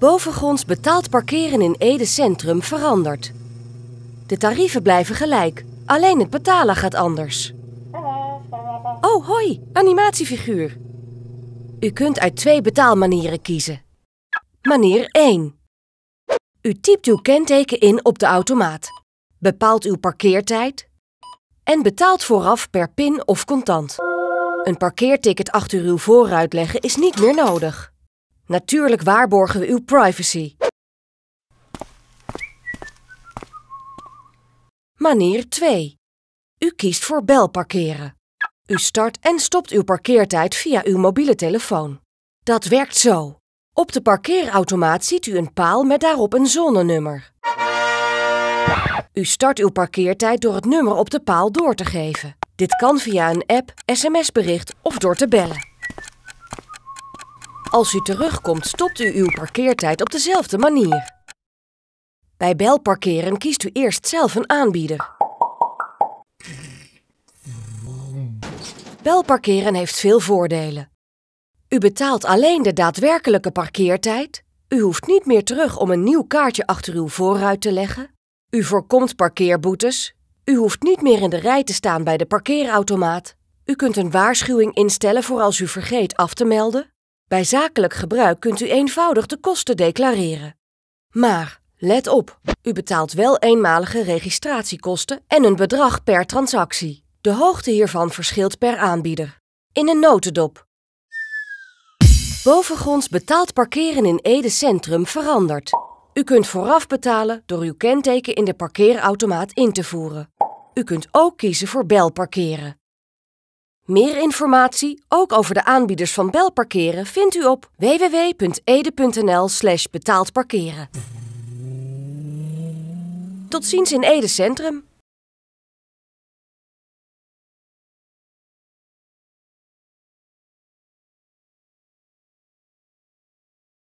Bovengronds betaald parkeren in Ede Centrum verandert. De tarieven blijven gelijk, alleen het betalen gaat anders. Oh, hoi, animatiefiguur. U kunt uit twee betaalmanieren kiezen. Manier 1. U typt uw kenteken in op de automaat, bepaalt uw parkeertijd en betaalt vooraf per pin of contant. Een parkeerticket achter uw voorruit leggen is niet meer nodig. Natuurlijk waarborgen we uw privacy. Manier 2. U kiest voor belparkeren. U start en stopt uw parkeertijd via uw mobiele telefoon. Dat werkt zo. Op de parkeerautomaat ziet u een paal met daarop een zonnenummer. U start uw parkeertijd door het nummer op de paal door te geven. Dit kan via een app, sms-bericht of door te bellen. Als u terugkomt, stopt u uw parkeertijd op dezelfde manier. Bij belparkeren kiest u eerst zelf een aanbieder. Belparkeren heeft veel voordelen. U betaalt alleen de daadwerkelijke parkeertijd. U hoeft niet meer terug om een nieuw kaartje achter uw voorruit te leggen. U voorkomt parkeerboetes. U hoeft niet meer in de rij te staan bij de parkeerautomaat. U kunt een waarschuwing instellen voor als u vergeet af te melden. Bij zakelijk gebruik kunt u eenvoudig de kosten declareren. Maar let op, u betaalt wel eenmalige registratiekosten en een bedrag per transactie. De hoogte hiervan verschilt per aanbieder. In een notendop. Bovengronds betaald parkeren in Ede Centrum verandert. U kunt vooraf betalen door uw kenteken in de parkeerautomaat in te voeren. U kunt ook kiezen voor belparkeren. Meer informatie, ook over de aanbieders van belparkeren, vindt u op www.ede.nl/slash betaald parkeren. Tot ziens in Ede Centrum.